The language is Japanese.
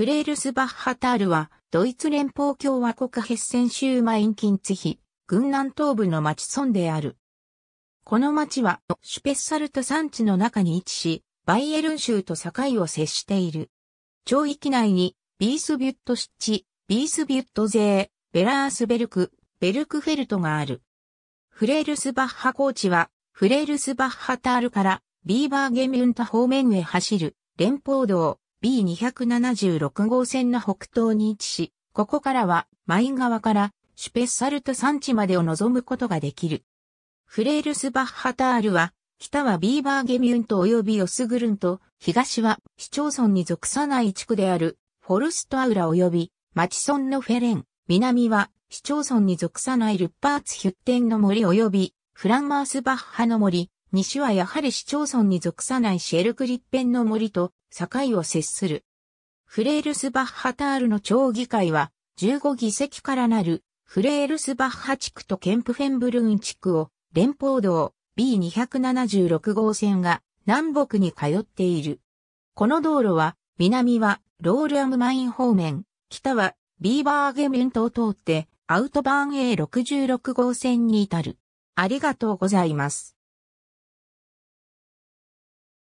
フレールスバッハタールは、ドイツ連邦共和国ヘッセン州マインキンツヒ、軍南東部の町村である。この町は、シュペッサルト山地の中に位置し、バイエルン州と境を接している。町域内に、ビースビュット湿地、ビースビュット税、ベラースベルク、ベルクフェルトがある。フレールスバッハ高地は、フレールスバッハタールから、ビーバーゲミュンタ方面へ走る、連邦道、B276 号線の北東に位置し、ここからは、マイン川からシュペッサルト山地までを望むことができる。フレールスバッハタールは、北はビーバーゲミュント及びオスグルント、東は市町村に属さない地区である、フォルストアウラ及びマチソンのフェレン、南は市町村に属さないルッパーツヒュッテンの森及びフランマースバッハの森、西はやはり市町村に属さないシェルクリッペンの森と境を接する。フレールスバッハタールの町議会は15議席からなるフレールスバッハ地区とケンプフェンブルーン地区を連邦道 B276 号線が南北に通っている。この道路は南はロールアムマイン方面、北はビーバーゲメントを通ってアウトバーン A66 号線に至る。ありがとうございます。